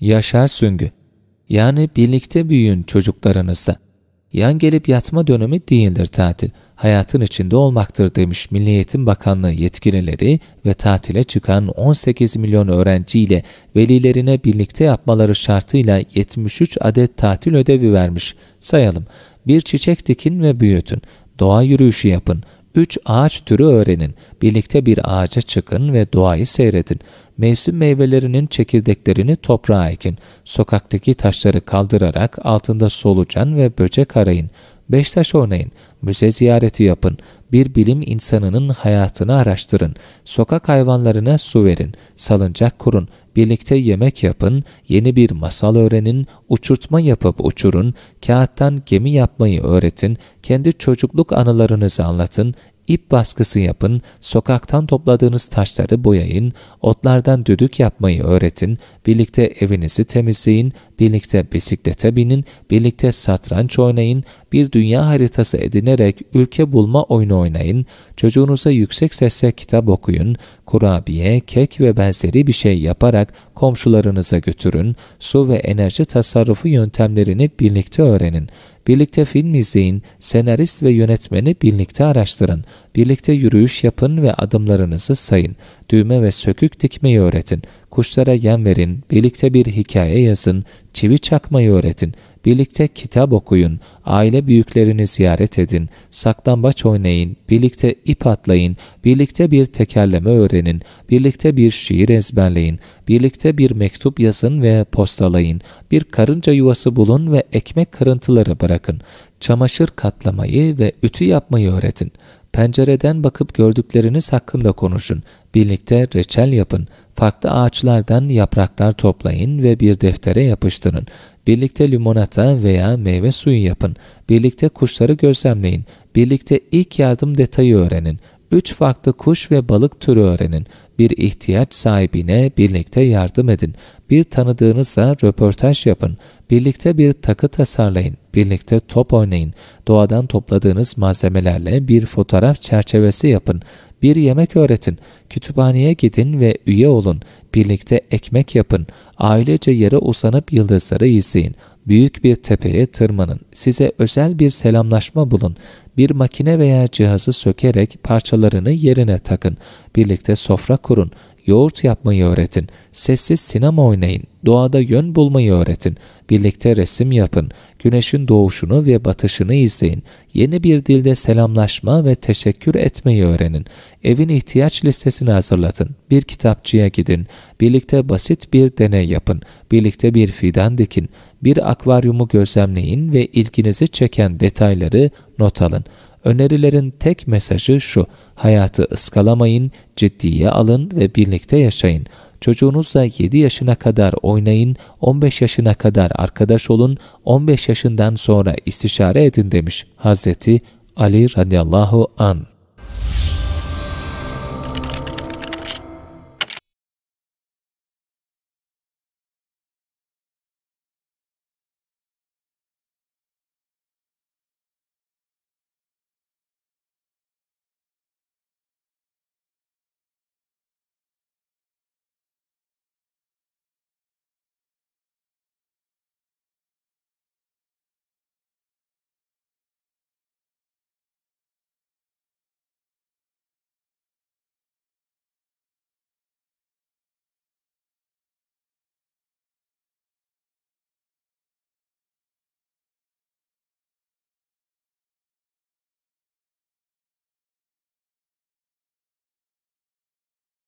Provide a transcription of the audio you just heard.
Yaşar Süngü Yani birlikte büyüyün çocuklarınızla. Yan gelip yatma dönemi değildir tatil. Hayatın içinde olmaktır demiş Milli Eğitim Bakanlığı yetkilileri ve tatile çıkan 18 milyon öğrenciyle velilerine birlikte yapmaları şartıyla 73 adet tatil ödevi vermiş. Sayalım. Bir çiçek dikin ve büyütün. Doğa yürüyüşü yapın Üç ağaç türü öğrenin. Birlikte bir ağaca çıkın ve doğayı seyredin. Mevsim meyvelerinin çekirdeklerini toprağa ekin. Sokaktaki taşları kaldırarak altında solucan ve böcek arayın. Beş taş oynayın. Müze ziyareti yapın. Bir bilim insanının hayatını araştırın. Sokak hayvanlarına su verin. Salıncak kurun. Birlikte yemek yapın, yeni bir masal öğrenin, uçurtma yapıp uçurun, kağıttan gemi yapmayı öğretin, kendi çocukluk anılarınızı anlatın, ip baskısı yapın, sokaktan topladığınız taşları boyayın, otlardan düdük yapmayı öğretin, birlikte evinizi temizleyin, birlikte bisiklete binin, birlikte satranç oynayın, bir dünya haritası edinerek ülke bulma oyunu oynayın, çocuğunuza yüksek sesle kitap okuyun, kurabiye, kek ve benzeri bir şey yaparak komşularınıza götürün, su ve enerji tasarrufu yöntemlerini birlikte öğrenin, birlikte film izleyin, senarist ve yönetmeni birlikte araştırın, birlikte yürüyüş yapın ve adımlarınızı sayın, düğme ve sökük dikmeyi öğretin, kuşlara yem verin, birlikte bir hikaye yazın, çivi çakmayı öğretin, Birlikte kitap okuyun, aile büyüklerini ziyaret edin, saklambaç oynayın, birlikte ip atlayın, birlikte bir tekerleme öğrenin, birlikte bir şiir ezberleyin, birlikte bir mektup yazın ve postalayın, bir karınca yuvası bulun ve ekmek kırıntıları bırakın, çamaşır katlamayı ve ütü yapmayı öğretin. Pencereden bakıp gördükleriniz hakkında konuşun. Birlikte reçel yapın. Farklı ağaçlardan yapraklar toplayın ve bir deftere yapıştırın. Birlikte limonata veya meyve suyu yapın. Birlikte kuşları gözlemleyin. Birlikte ilk yardım detayı öğrenin. Üç farklı kuş ve balık türü öğrenin bir ihtiyaç sahibine birlikte yardım edin. Bir tanıdığınızla röportaj yapın. Birlikte bir takı tasarlayın. Birlikte top oynayın. Doğadan topladığınız malzemelerle bir fotoğraf çerçevesi yapın. Bir yemek öğretin. Kütüphaneye gidin ve üye olun. Birlikte ekmek yapın. Ailece yere usanıp yıldızları izleyin. Büyük bir tepeye tırmanın. Size özel bir selamlaşma bulun. Bir makine veya cihazı sökerek parçalarını yerine takın. Birlikte sofra kurun yoğurt yapmayı öğretin, sessiz sinema oynayın, doğada yön bulmayı öğretin, birlikte resim yapın, güneşin doğuşunu ve batışını izleyin, yeni bir dilde selamlaşma ve teşekkür etmeyi öğrenin, evin ihtiyaç listesini hazırlatın, bir kitapçıya gidin, birlikte basit bir deney yapın, birlikte bir fidan dikin, bir akvaryumu gözlemleyin ve ilginizi çeken detayları not alın.'' Önerilerin tek mesajı şu, hayatı ıskalamayın, ciddiye alın ve birlikte yaşayın. Çocuğunuzla 7 yaşına kadar oynayın, 15 yaşına kadar arkadaş olun, 15 yaşından sonra istişare edin demiş Hazreti Ali radıyallahu an.